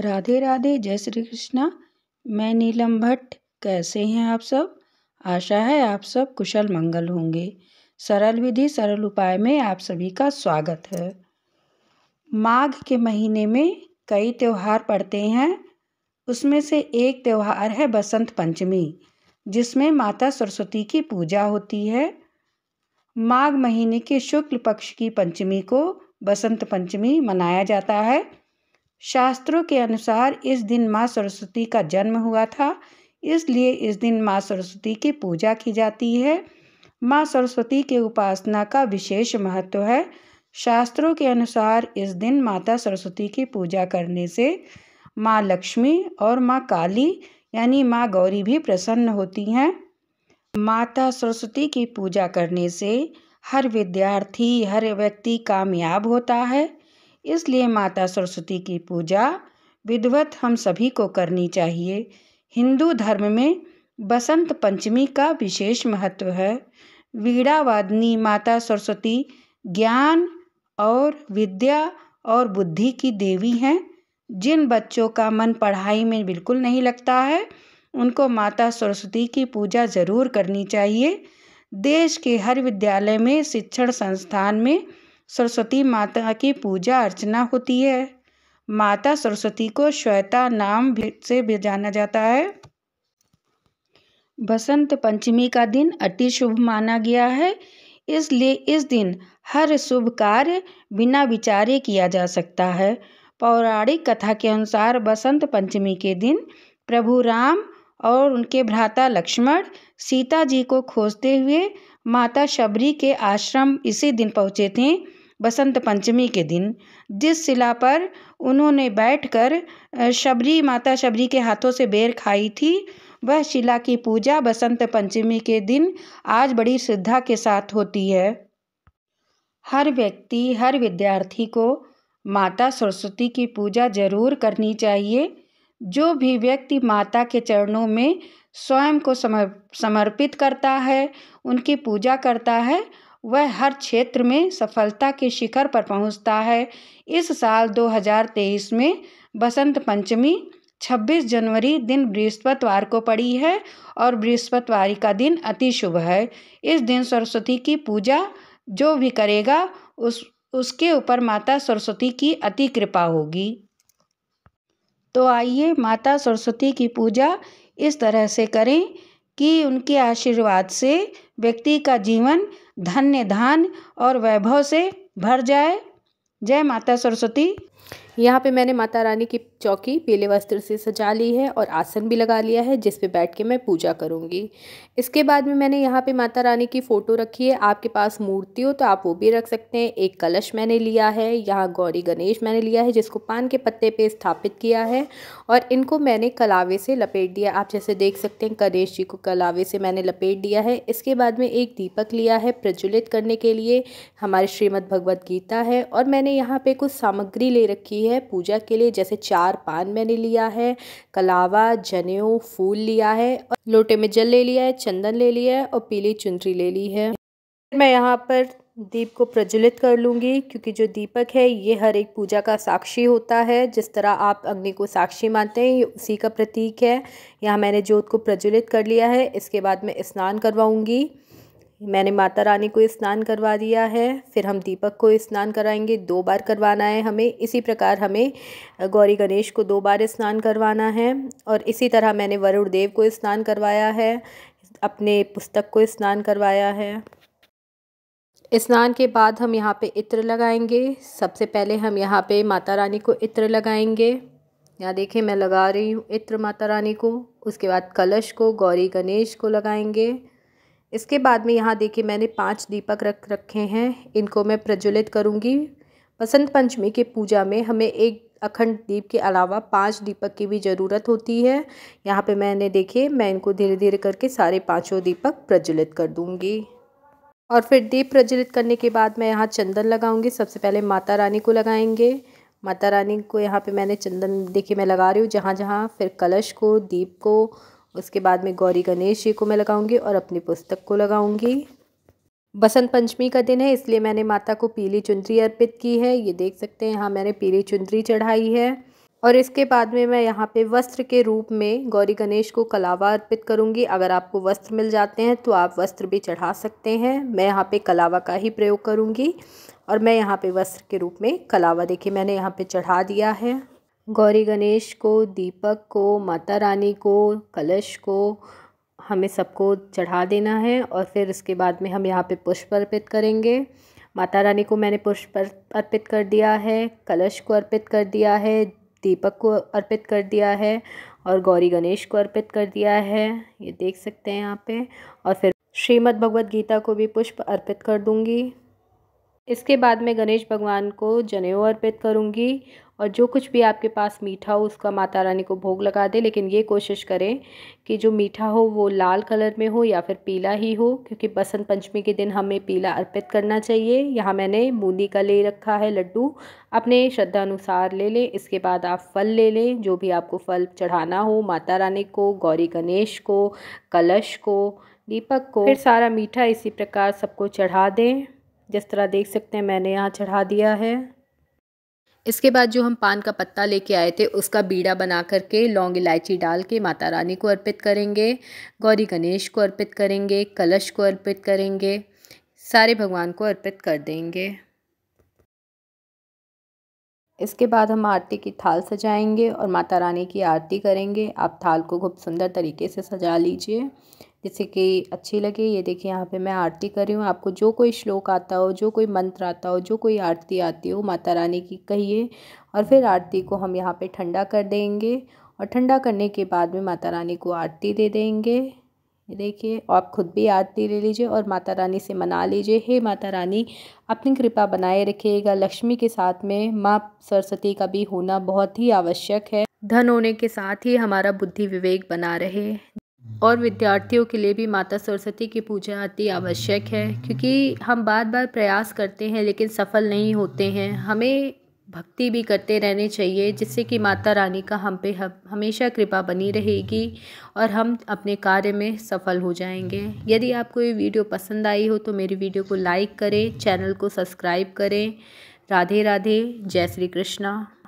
राधे राधे जय श्री कृष्णा मैं नीलम भट्ट कैसे हैं आप सब आशा है आप सब कुशल मंगल होंगे सरल विधि सरल उपाय में आप सभी का स्वागत है माघ के महीने में कई त्यौहार पड़ते हैं उसमें से एक त्यौहार है बसंत पंचमी जिसमें माता सरस्वती की पूजा होती है माघ महीने के शुक्ल पक्ष की पंचमी को बसंत पंचमी मनाया जाता है शास्त्रों के अनुसार इस दिन माँ सरस्वती का जन्म हुआ था इसलिए इस दिन माँ सरस्वती की पूजा की जाती है माँ सरस्वती के उपासना का विशेष महत्व है शास्त्रों के अनुसार इस दिन माता सरस्वती की पूजा करने से माँ लक्ष्मी और माँ काली यानी माँ गौरी भी प्रसन्न होती हैं माता सरस्वती की पूजा करने से हर विद्यार्थी हर व्यक्ति कामयाब होता है इसलिए माता सरस्वती की पूजा विधिवत हम सभी को करनी चाहिए हिंदू धर्म में बसंत पंचमी का विशेष महत्व है वीड़ावादिनी माता सरस्वती ज्ञान और विद्या और बुद्धि की देवी हैं जिन बच्चों का मन पढ़ाई में बिल्कुल नहीं लगता है उनको माता सरस्वती की पूजा ज़रूर करनी चाहिए देश के हर विद्यालय में शिक्षण संस्थान में सरस्वती माता की पूजा अर्चना होती है माता सरस्वती को श्वेता नाम भी से भी जाना जाता है बसंत पंचमी का दिन अति शुभ माना गया है इसलिए इस दिन हर शुभ कार्य बिना विचारे किया जा सकता है पौराणिक कथा के अनुसार बसंत पंचमी के दिन प्रभु राम और उनके भ्राता लक्ष्मण सीता जी को खोजते हुए माता शबरी के आश्रम इसी दिन पहुँचे थे बसंत पंचमी के दिन जिस शिला पर उन्होंने बैठकर शबरी माता शबरी के हाथों से बेर खाई थी वह शिला की पूजा बसंत पंचमी के दिन आज बड़ी श्रद्धा के साथ होती है हर व्यक्ति हर विद्यार्थी को माता सरस्वती की पूजा जरूर करनी चाहिए जो भी व्यक्ति माता के चरणों में स्वयं को समर्पित करता है उनकी पूजा करता है वह हर क्षेत्र में सफलता के शिखर पर पहुँचता है इस साल दो हज़ार तेईस में बसंत पंचमी छब्बीस जनवरी दिन बृहस्पतिवार को पड़ी है और बृहस्पतिवार का दिन अति शुभ है इस दिन सरस्वती की पूजा जो भी करेगा उस उसके ऊपर माता सरस्वती की अति कृपा होगी तो आइए माता सरस्वती की पूजा इस तरह से करें कि उनके आशीर्वाद से व्यक्ति का जीवन धन्य धान और वैभव से भर जाए जय माता सरस्वती यहाँ पे मैंने माता रानी की चौकी पीले वस्त्र से सजा ली है और आसन भी लगा लिया है जिस पे बैठ के मैं पूजा करूँगी इसके बाद में मैंने यहाँ पे माता रानी की फ़ोटो रखी है आपके पास मूर्ति हो तो आप वो भी रख सकते हैं एक कलश मैंने लिया है यहाँ गौरी गणेश मैंने लिया है जिसको पान के पत्ते पर स्थापित किया है और इनको मैंने कलावे से लपेट दिया आप जैसे देख सकते हैं गणेश जी को कलावे से मैंने लपेट दिया है इसके बाद में एक दीपक लिया है प्रज्वलित करने के लिए हमारे श्रीमद भगवद गीता है और मैंने यहाँ पर कुछ सामग्री ले रखी रखी है पूजा के लिए जैसे चार पान मैंने लिया है कलावा जनेऊ फूल लिया है और लोटे में जल ले लिया है चंदन ले लिया है और पीली चुनरी ले ली है मैं यहाँ पर दीप को प्रज्वलित कर लूँगी क्योंकि जो दीपक है ये हर एक पूजा का साक्षी होता है जिस तरह आप अग्नि को साक्षी मानते हैं ये उसी का प्रतीक है यहाँ मैंने ज्योत को प्रज्वलित कर लिया है इसके बाद मैं स्नान करवाऊँगी मैंने माता रानी को स्नान करवा दिया है फिर हम दीपक को स्नान कराएंगे दो बार करवाना है हमें इसी प्रकार हमें गौरी गणेश को दो बार स्नान करवाना है और इसी तरह मैंने वरुण देव को स्नान करवाया है अपने पुस्तक को स्नान करवाया है स्नान के बाद हम यहाँ पे इत्र लगाएंगे सबसे पहले हम यहाँ पे माता रानी को इत्र लगाएंगे यहाँ देखें मैं लगा रही हूँ इत्र माता रानी को उसके बाद कलश को गौरी गणेश को लगाएंगे इसके बाद में यहाँ देखिए मैंने पांच दीपक रख रखे हैं इनको मैं प्रज्वलित करूँगी बसंत पंचमी के पूजा में हमें एक अखंड दीप के अलावा पांच दीपक की भी ज़रूरत होती है यहाँ पे मैंने देखे मैं इनको धीरे धीरे करके सारे पांचों दीपक प्रज्वलित कर दूँगी और फिर दीप प्रज्वलित करने के बाद मैं यहाँ चंदन लगाऊँगी सबसे पहले माता रानी को लगाएंगे माता रानी को यहाँ पर मैंने चंदन देखे मैं लगा रही हूँ जहाँ जहाँ फिर कलश को दीप को उसके बाद में गौरी गणेश जी को मैं लगाऊंगी और अपनी पुस्तक को लगाऊंगी बसंत पंचमी का दिन है इसलिए मैंने माता को पीली चुंदरी अर्पित की है ये देख सकते हैं यहाँ मैंने पीली चुंदरी चढ़ाई है और इसके बाद में मैं यहाँ पे वस्त्र के रूप में गौरी गणेश को कलावा अर्पित करूँगी अगर आपको वस्त्र मिल जाते हैं तो आप वस्त्र भी चढ़ा सकते हैं मैं यहाँ पे कलावा का ही प्रयोग करूँगी और मैं यहाँ पे वस्त्र के रूप में कलावा देखिए मैंने यहाँ पे चढ़ा दिया है गौरी गणेश को दीपक को माता रानी को कलश को हमें सबको चढ़ा देना है और फिर उसके बाद में हम यहाँ पे पुष्प अर्पित करेंगे माता रानी को मैंने पुष्प अर्पित कर दिया है कलश को अर्पित कर दिया है दीपक को अर्पित कर दिया है और गौरी गणेश को अर्पित कर दिया है ये देख सकते हैं यहाँ पे और फिर श्रीमद् भगवद गीता को भी पुष्प अर्पित कर दूँगी इसके बाद मैं गणेश भगवान को जनेऊ अर्पित करूँगी और जो कुछ भी आपके पास मीठा हो उसका माता रानी को भोग लगा दें लेकिन ये कोशिश करें कि जो मीठा हो वो लाल कलर में हो या फिर पीला ही हो क्योंकि बसंत पंचमी के दिन हमें पीला अर्पित करना चाहिए यहाँ मैंने मूंदी का ले रखा है लड्डू अपने श्रद्धानुसार ले लें इसके बाद आप फल ले लें जो भी आपको फल चढ़ाना हो माता रानी को गौरी गणेश को कलश को दीपक को फिर सारा मीठा इसी प्रकार सबको चढ़ा दें जिस तरह देख सकते हैं मैंने यहाँ चढ़ा दिया है इसके बाद जो हम पान का पत्ता लेके आए थे उसका बीड़ा बना करके लौंग इलायची डाल के माता रानी को अर्पित करेंगे गौरी गणेश को अर्पित करेंगे कलश को अर्पित करेंगे सारे भगवान को अर्पित कर देंगे इसके बाद हम आरती की थाल सजाएंगे और माता रानी की आरती करेंगे आप थाल को खूब सुंदर तरीके से सजा लीजिए जिससे कि अच्छी लगे ये देखिए यहाँ पे मैं आरती कर रही हूँ आपको जो कोई श्लोक आता हो जो कोई मंत्र आता हो जो कोई आरती आती हो माता रानी की कहिए और फिर आरती को हम यहाँ पे ठंडा कर देंगे और ठंडा करने के बाद में माता रानी को आरती दे देंगे देखिए आप खुद भी आरती ले लीजिए और माता रानी से मना लीजिए हे माता रानी अपनी कृपा बनाए रखिएगा लक्ष्मी के साथ में माँ सरस्वती का भी होना बहुत ही आवश्यक है धन होने के साथ ही हमारा बुद्धि विवेक बना रहे और विद्यार्थियों के लिए भी माता सरस्वती की पूजा अति आवश्यक है क्योंकि हम बार बार प्रयास करते हैं लेकिन सफल नहीं होते हैं हमें भक्ति भी करते रहने चाहिए जिससे कि माता रानी का हम पे हमेशा कृपा बनी रहेगी और हम अपने कार्य में सफल हो जाएंगे यदि आपको ये वीडियो पसंद आई हो तो मेरी वीडियो को लाइक करें चैनल को सब्सक्राइब करें राधे राधे जय श्री कृष्णा